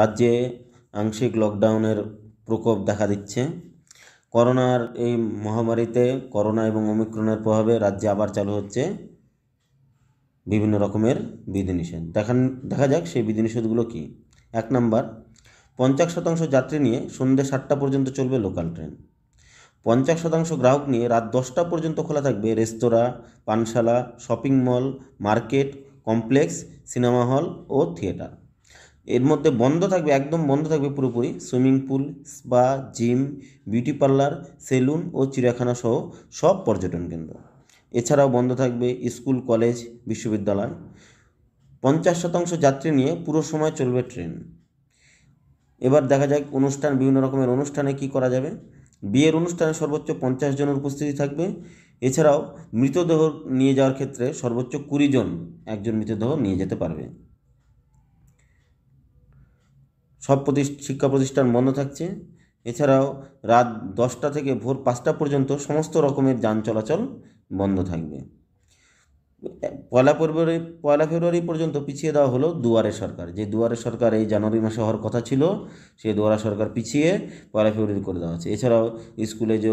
রাজ্যে আংশিক লকডাউনের প্রকোপ দেখা দিচ্ছে করোনার এই মহামারীতে করোনা এবং অমিক্রণের প্রভাবে রাজ্যে আবার চালু হচ্ছে বিভিন্ন রকমের বিধিনিষেধ দেখান দেখা যাক সেই বিধিনিষেধগুলো কী এক নম্বর পঞ্চাশ শতাংশ যাত্রী নিয়ে সন্ধ্যে সাতটা পর্যন্ত চলবে লোকাল ট্রেন পঞ্চাশ শতাংশ গ্রাহক নিয়ে রাত দশটা পর্যন্ত খোলা থাকবে রেস্তোরাঁ পানশালা shopping mall market complex cinema hall ও থিয়েটার এর মধ্যে বন্ধ থাকবে একদম বন্ধ থাকবে পুরোপুরি swimming pool spa gym beauty parlour salon ও চিড়িয়াখানা সহ সব পর্যটন কেন্দ্র এছাড়াও বন্ধ থাকবে স্কুল কলেজ বিশ্ববিদ্যালয় পঞ্চাশ শতাংশ যাত্রী নিয়ে পুরো সময় চলবে ট্রেন এবার দেখা যাক অনুষ্ঠান বিভিন্ন রকমের অনুষ্ঠানে কি করা যাবে বিয়ের অনুষ্ঠানে সর্বোচ্চ পঞ্চাশ জনের উপস্থিতি থাকবে এছাড়াও মৃতদেহ নিয়ে যাওয়ার ক্ষেত্রে সর্বোচ্চ কুড়ি জন একজন মৃতদেহ নিয়ে যেতে পারবে সব শিক্ষা প্রতিষ্ঠান বন্ধ থাকছে এছাড়াও রাত দশটা থেকে ভোর পাঁচটা পর্যন্ত সমস্ত রকমের যান চলাচল বন্ধ থাকবে পয়লা ফেব্রুয়ারি পয়লা ফেব্রুয়ারি পর্যন্ত পিছিয়ে দেওয়া হলো দুয়ারে সরকার যে দুয়ারে সরকার এই জানুয়ারি মাসে হওয়ার কথা ছিল সে দুয়ারা সরকার পিছিয়ে পয়লা ফেব্রুয়ারি করে দেওয়া হচ্ছে এছাড়াও স্কুলে যে